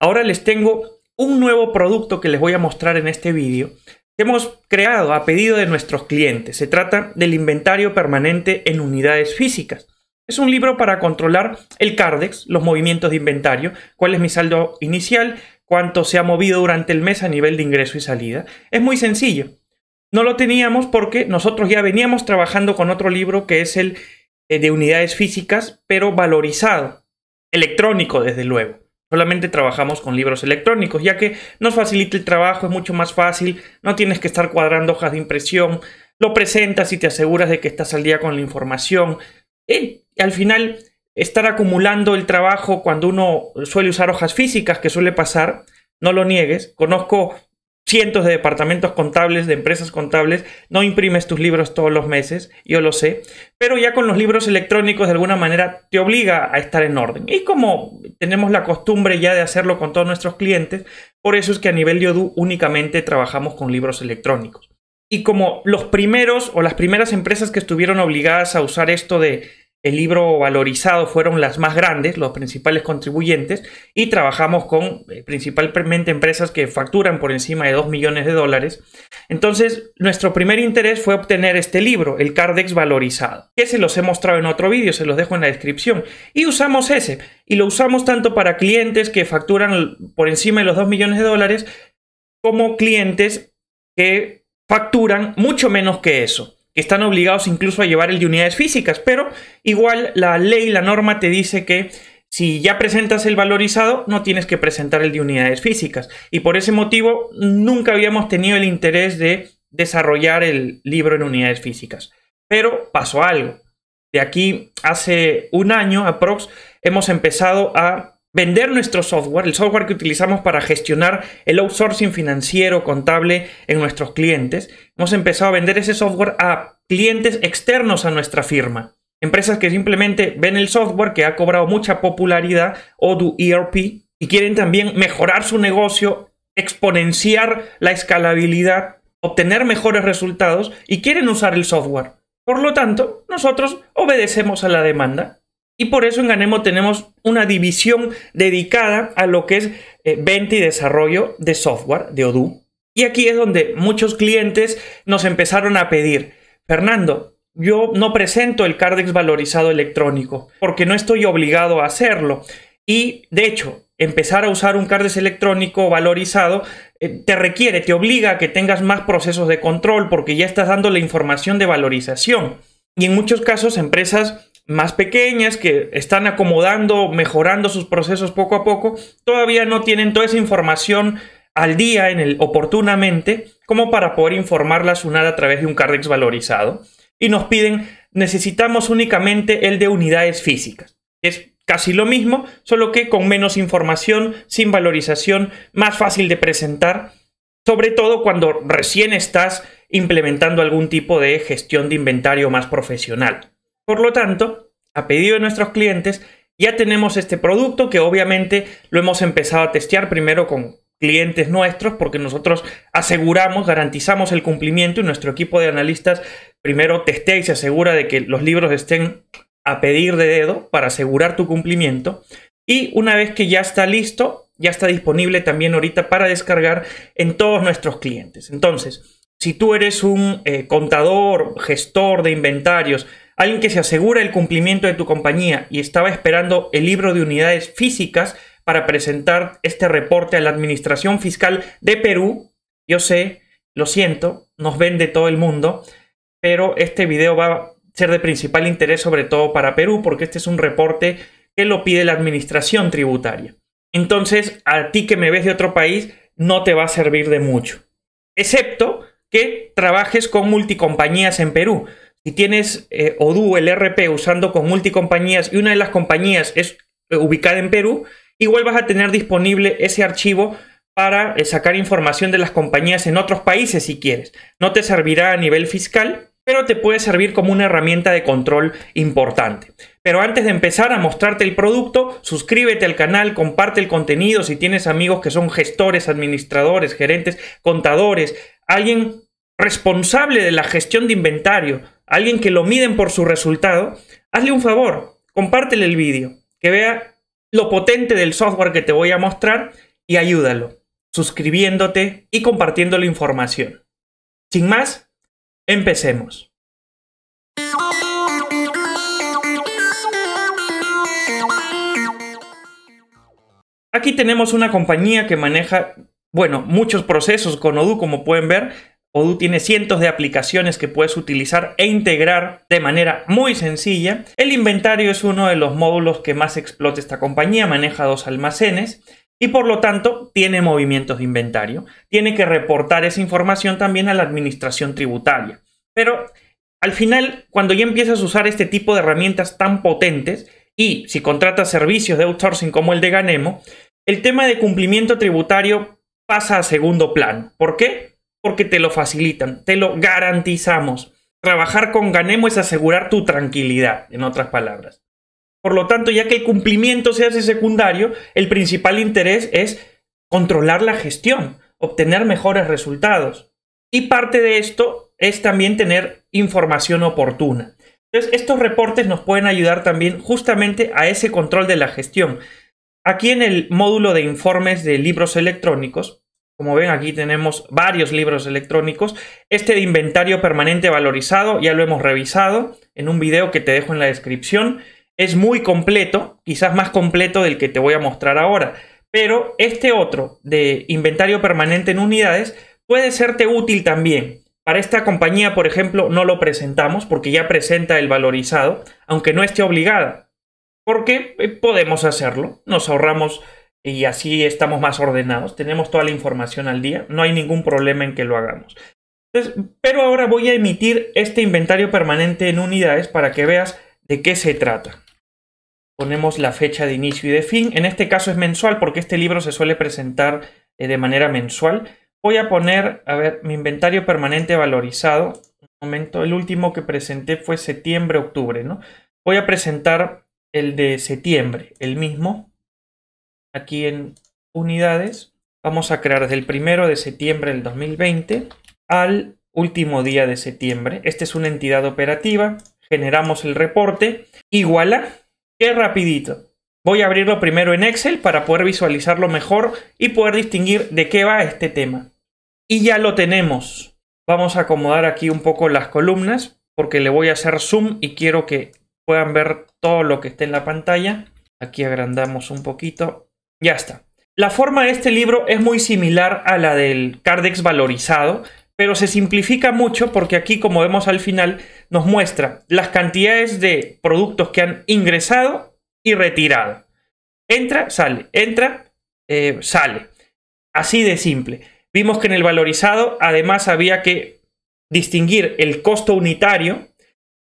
Ahora les tengo un nuevo producto que les voy a mostrar en este vídeo que hemos creado a pedido de nuestros clientes. Se trata del inventario permanente en unidades físicas. Es un libro para controlar el CARDEX, los movimientos de inventario, cuál es mi saldo inicial, cuánto se ha movido durante el mes a nivel de ingreso y salida. Es muy sencillo. No lo teníamos porque nosotros ya veníamos trabajando con otro libro que es el eh, de unidades físicas, pero valorizado, electrónico desde luego. Solamente trabajamos con libros electrónicos, ya que nos facilita el trabajo, es mucho más fácil, no tienes que estar cuadrando hojas de impresión, lo presentas y te aseguras de que estás al día con la información. Eh, y al final, estar acumulando el trabajo cuando uno suele usar hojas físicas, que suele pasar, no lo niegues. Conozco cientos de departamentos contables, de empresas contables, no imprimes tus libros todos los meses, yo lo sé, pero ya con los libros electrónicos de alguna manera te obliga a estar en orden. Y como tenemos la costumbre ya de hacerlo con todos nuestros clientes, por eso es que a nivel de Odu únicamente trabajamos con libros electrónicos. Y como los primeros o las primeras empresas que estuvieron obligadas a usar esto de el libro valorizado fueron las más grandes, los principales contribuyentes, y trabajamos con eh, principalmente empresas que facturan por encima de 2 millones de dólares. Entonces, nuestro primer interés fue obtener este libro, el Cardex valorizado, que se los he mostrado en otro vídeo, se los dejo en la descripción, y usamos ese, y lo usamos tanto para clientes que facturan por encima de los 2 millones de dólares, como clientes que facturan mucho menos que eso que están obligados incluso a llevar el de unidades físicas, pero igual la ley, la norma te dice que si ya presentas el valorizado, no tienes que presentar el de unidades físicas. Y por ese motivo, nunca habíamos tenido el interés de desarrollar el libro en unidades físicas. Pero pasó algo. De aquí hace un año, aprox, hemos empezado a vender nuestro software, el software que utilizamos para gestionar el outsourcing financiero, contable en nuestros clientes. Hemos empezado a vender ese software a clientes externos a nuestra firma. Empresas que simplemente ven el software que ha cobrado mucha popularidad, Odoo ERP, y quieren también mejorar su negocio, exponenciar la escalabilidad, obtener mejores resultados y quieren usar el software. Por lo tanto, nosotros obedecemos a la demanda. Y por eso en Ganemo tenemos una división dedicada a lo que es eh, venta y desarrollo de software, de Odoo. Y aquí es donde muchos clientes nos empezaron a pedir, Fernando, yo no presento el Cardex valorizado electrónico porque no estoy obligado a hacerlo. Y de hecho, empezar a usar un cardex electrónico valorizado eh, te requiere, te obliga a que tengas más procesos de control porque ya estás dando la información de valorización. Y en muchos casos, empresas más pequeñas que están acomodando, mejorando sus procesos poco a poco, todavía no tienen toda esa información al día en el oportunamente como para poder informarlas a a través de un cardex valorizado y nos piden necesitamos únicamente el de unidades físicas. Es casi lo mismo, solo que con menos información, sin valorización, más fácil de presentar, sobre todo cuando recién estás implementando algún tipo de gestión de inventario más profesional. Por lo tanto, a pedido de nuestros clientes, ya tenemos este producto que obviamente lo hemos empezado a testear primero con clientes nuestros porque nosotros aseguramos, garantizamos el cumplimiento y nuestro equipo de analistas primero testea y se asegura de que los libros estén a pedir de dedo para asegurar tu cumplimiento. Y una vez que ya está listo, ya está disponible también ahorita para descargar en todos nuestros clientes. Entonces, si tú eres un eh, contador, gestor de inventarios, Alguien que se asegura el cumplimiento de tu compañía y estaba esperando el libro de unidades físicas para presentar este reporte a la Administración Fiscal de Perú. Yo sé, lo siento, nos vende todo el mundo, pero este video va a ser de principal interés sobre todo para Perú porque este es un reporte que lo pide la Administración Tributaria. Entonces, a ti que me ves de otro país, no te va a servir de mucho. Excepto que trabajes con multicompañías en Perú si tienes eh, Odoo, el e RP, usando con multicompañías y una de las compañías es eh, ubicada en Perú, igual vas a tener disponible ese archivo para eh, sacar información de las compañías en otros países si quieres. No te servirá a nivel fiscal, pero te puede servir como una herramienta de control importante. Pero antes de empezar a mostrarte el producto, suscríbete al canal, comparte el contenido si tienes amigos que son gestores, administradores, gerentes, contadores, alguien responsable de la gestión de inventario, alguien que lo miden por su resultado, hazle un favor, compártele el vídeo, que vea lo potente del software que te voy a mostrar y ayúdalo, suscribiéndote y compartiendo la información. Sin más, empecemos. Aquí tenemos una compañía que maneja, bueno, muchos procesos con Odoo, como pueden ver, Odoo tiene cientos de aplicaciones que puedes utilizar e integrar de manera muy sencilla. El inventario es uno de los módulos que más explota esta compañía, maneja dos almacenes y por lo tanto tiene movimientos de inventario. Tiene que reportar esa información también a la administración tributaria. Pero al final, cuando ya empiezas a usar este tipo de herramientas tan potentes y si contratas servicios de outsourcing como el de Ganemo, el tema de cumplimiento tributario pasa a segundo plano. ¿Por qué? porque te lo facilitan, te lo garantizamos. Trabajar con Ganemo es asegurar tu tranquilidad, en otras palabras. Por lo tanto, ya que el cumplimiento se hace secundario, el principal interés es controlar la gestión, obtener mejores resultados. Y parte de esto es también tener información oportuna. Entonces, estos reportes nos pueden ayudar también justamente a ese control de la gestión. Aquí en el módulo de informes de libros electrónicos, como ven, aquí tenemos varios libros electrónicos. Este de inventario permanente valorizado ya lo hemos revisado en un video que te dejo en la descripción. Es muy completo, quizás más completo del que te voy a mostrar ahora. Pero este otro de inventario permanente en unidades puede serte útil también. Para esta compañía, por ejemplo, no lo presentamos porque ya presenta el valorizado, aunque no esté obligada. Porque eh, podemos hacerlo. Nos ahorramos y así estamos más ordenados, tenemos toda la información al día, no hay ningún problema en que lo hagamos. pero ahora voy a emitir este inventario permanente en unidades para que veas de qué se trata. Ponemos la fecha de inicio y de fin, en este caso es mensual porque este libro se suele presentar eh, de manera mensual. Voy a poner, a ver, mi inventario permanente valorizado. Un momento, el último que presenté fue septiembre-octubre, ¿no? Voy a presentar el de septiembre, el mismo aquí en unidades, vamos a crear del el primero de septiembre del 2020 al último día de septiembre. Esta es una entidad operativa, generamos el reporte iguala qué rapidito. Voy a abrirlo primero en Excel para poder visualizarlo mejor y poder distinguir de qué va este tema. Y ya lo tenemos. Vamos a acomodar aquí un poco las columnas porque le voy a hacer zoom y quiero que puedan ver todo lo que esté en la pantalla. Aquí agrandamos un poquito ya está. La forma de este libro es muy similar a la del Cardex valorizado, pero se simplifica mucho porque aquí, como vemos al final, nos muestra las cantidades de productos que han ingresado y retirado. Entra, sale, entra, eh, sale. Así de simple. Vimos que en el valorizado además había que distinguir el costo unitario,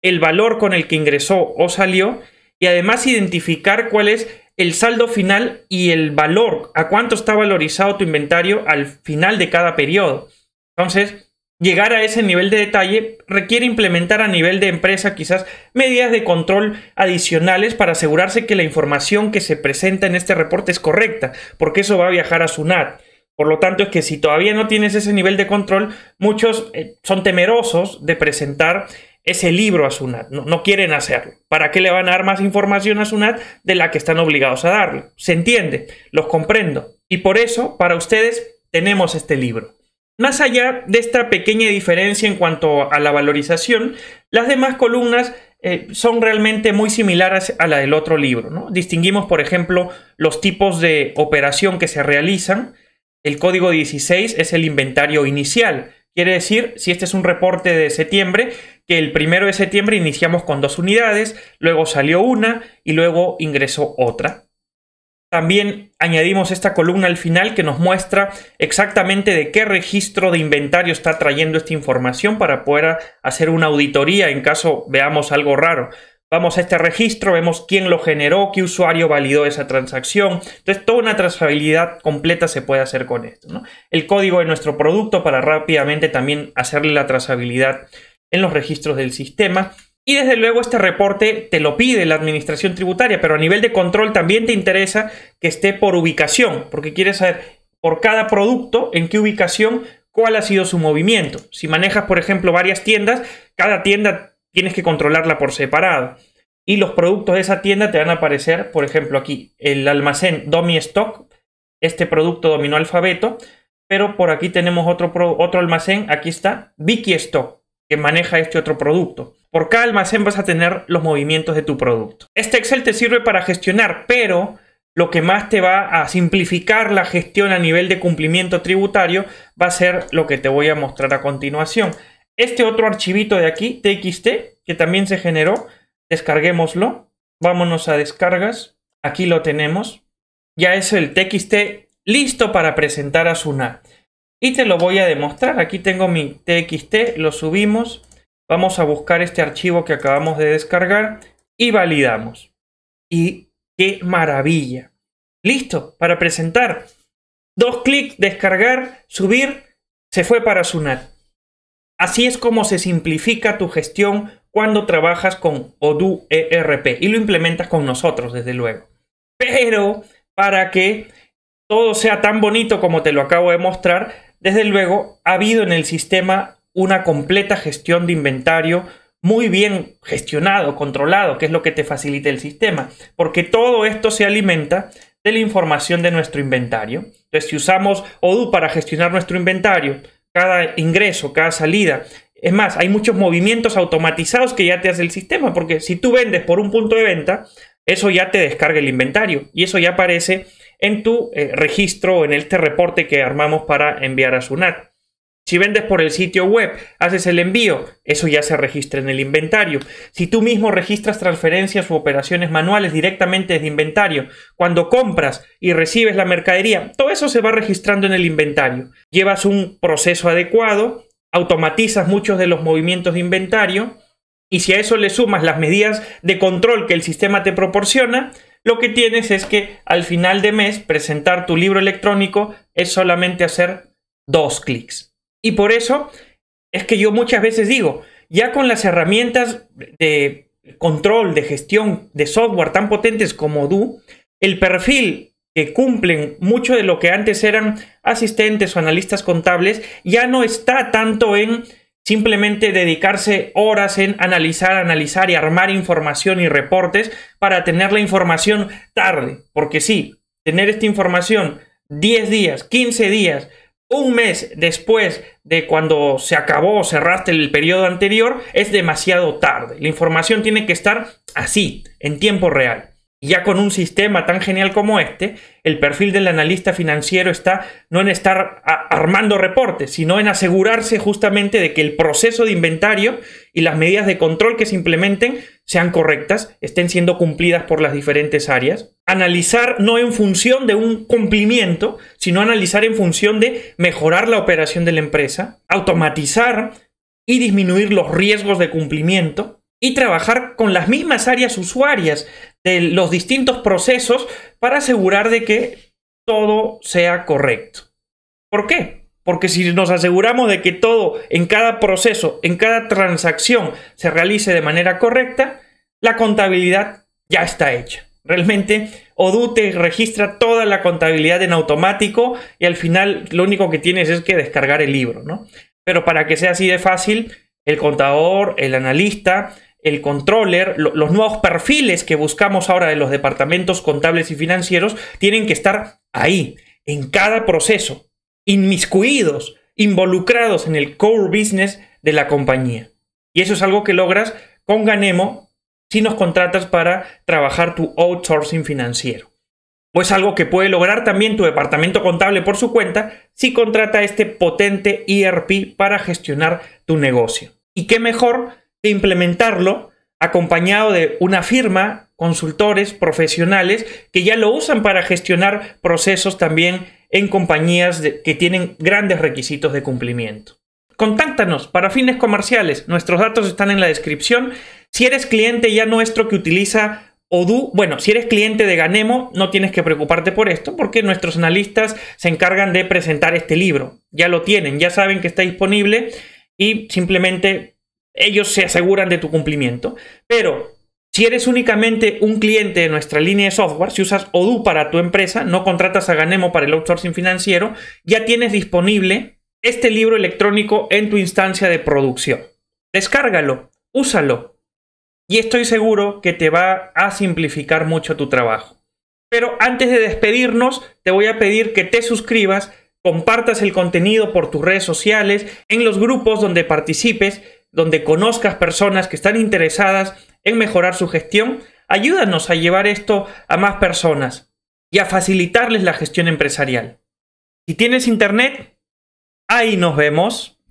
el valor con el que ingresó o salió y además identificar cuál es el saldo final y el valor, a cuánto está valorizado tu inventario al final de cada periodo. Entonces, llegar a ese nivel de detalle requiere implementar a nivel de empresa quizás medidas de control adicionales para asegurarse que la información que se presenta en este reporte es correcta, porque eso va a viajar a SUNAT. Por lo tanto, es que si todavía no tienes ese nivel de control, muchos eh, son temerosos de presentar ese libro a SUNAT, no, no, quieren hacerlo. ¿Para qué le van a dar más información a SUNAT de la que están obligados a darle? Se entiende, los comprendo. Y por eso, para ustedes, tenemos este libro. Más allá de esta pequeña diferencia en cuanto a la valorización, las demás columnas eh, son realmente muy similares a la del otro libro. ¿no? Distinguimos, por ejemplo, los tipos de operación que se realizan. El código 16 es el inventario inicial, Quiere decir, si este es un reporte de septiembre, que el primero de septiembre iniciamos con dos unidades, luego salió una y luego ingresó otra. También añadimos esta columna al final que nos muestra exactamente de qué registro de inventario está trayendo esta información para poder hacer una auditoría en caso veamos algo raro. Vamos a este registro, vemos quién lo generó, qué usuario validó esa transacción. Entonces, toda una trazabilidad completa se puede hacer con esto. El código de nuestro producto para rápidamente también hacerle la trazabilidad en los registros del sistema. Y desde luego este reporte te lo pide la administración tributaria, pero a nivel de control también te interesa que esté por ubicación, porque quieres saber por cada producto en qué ubicación cuál ha sido su movimiento. Si manejas, por ejemplo, varias tiendas, cada tienda tienes que controlarla por separado. Y los productos de esa tienda te van a aparecer, por ejemplo, aquí el almacén Domi Stock. Este producto dominó Alfabeto. Pero por aquí tenemos otro, otro almacén. Aquí está Vicky Stock, que maneja este otro producto. Por cada almacén vas a tener los movimientos de tu producto. Este Excel te sirve para gestionar, pero lo que más te va a simplificar la gestión a nivel de cumplimiento tributario va a ser lo que te voy a mostrar a continuación este otro archivito de aquí, txt, que también se generó, descarguémoslo. Vámonos a descargas. Aquí lo tenemos. Ya es el txt listo para presentar a sunat Y te lo voy a demostrar. Aquí tengo mi txt, lo subimos. Vamos a buscar este archivo que acabamos de descargar y validamos. Y qué maravilla. Listo, para presentar. Dos clics, descargar, subir, se fue para Sunat. Así es como se simplifica tu gestión cuando trabajas con Odoo ERP y lo implementas con nosotros, desde luego. Pero para que todo sea tan bonito como te lo acabo de mostrar, desde luego ha habido en el sistema una completa gestión de inventario muy bien gestionado, controlado, que es lo que te facilita el sistema, porque todo esto se alimenta de la información de nuestro inventario. Entonces, si usamos Odoo para gestionar nuestro inventario, cada ingreso, cada salida. Es más, hay muchos movimientos automatizados que ya te hace el sistema, porque si tú vendes por un punto de venta, eso ya te descarga el inventario y eso ya aparece en tu eh, registro, en este reporte que armamos para enviar a SUNAT. Si vendes por el sitio web, haces el envío, eso ya se registra en el inventario. Si tú mismo registras transferencias u operaciones manuales directamente desde inventario, cuando compras y recibes la mercadería, todo eso se va registrando en el inventario. Llevas un proceso adecuado, automatizas muchos de los movimientos de inventario y si a eso le sumas las medidas de control que el sistema te proporciona, lo que tienes es que al final de mes presentar tu libro electrónico es solamente hacer dos clics. Y por eso es que yo muchas veces digo, ya con las herramientas de control, de gestión, de software tan potentes como Du, el perfil que cumplen mucho de lo que antes eran asistentes o analistas contables ya no está tanto en simplemente dedicarse horas en analizar, analizar y armar información y reportes para tener la información tarde, porque sí, tener esta información 10 días, 15 días, un mes después de cuando se acabó o cerraste el periodo anterior, es demasiado tarde. La información tiene que estar así, en tiempo real. ya con un sistema tan genial como este, el perfil del analista financiero está no en estar armando reportes, sino en asegurarse justamente de que el proceso de inventario y las medidas de control que se implementen sean correctas, estén siendo cumplidas por las diferentes áreas. Analizar no en función de un cumplimiento, sino analizar en función de mejorar la operación de la empresa, automatizar y disminuir los riesgos de cumplimiento y trabajar con las mismas áreas usuarias de los distintos procesos para asegurar de que todo sea correcto. ¿Por qué? Porque si nos aseguramos de que todo en cada proceso, en cada transacción se realice de manera correcta, la contabilidad ya está hecha. Realmente Odute registra toda la contabilidad en automático y al final lo único que tienes es que descargar el libro, Pero para que sea así de fácil, el contador, el analista, el controller, los nuevos perfiles que buscamos ahora de los departamentos contables y financieros tienen que estar ahí, en cada proceso, inmiscuidos, involucrados en el core business de la compañía. Y eso es algo que logras con Ganemo si nos contratas para trabajar tu outsourcing financiero. O es algo que puede lograr también tu departamento contable por su cuenta si contrata este potente ERP para gestionar tu negocio. Y qué mejor que implementarlo acompañado de una firma, consultores, profesionales que ya lo usan para gestionar procesos también en compañías que tienen grandes requisitos de cumplimiento. Contáctanos para fines comerciales. Nuestros datos están en la descripción. Si eres cliente ya nuestro que utiliza Odoo, bueno, si eres cliente de Ganemo, no tienes que preocuparte por esto porque nuestros analistas se encargan de presentar este libro. Ya lo tienen, ya saben que está disponible y simplemente ellos se aseguran de tu cumplimiento. Pero si eres únicamente un cliente de nuestra línea de software, si usas Odoo para tu empresa, no contratas a Ganemo para el outsourcing financiero, ya tienes disponible este libro electrónico en tu instancia de producción. Descárgalo, úsalo y estoy seguro que te va a simplificar mucho tu trabajo. Pero antes de despedirnos, te voy a pedir que te suscribas, compartas el contenido por tus redes sociales, en los grupos donde participes, donde conozcas personas que están interesadas en mejorar su gestión, ayúdanos a llevar esto a más personas y a facilitarles la gestión empresarial. Si tienes internet, ahí nos vemos.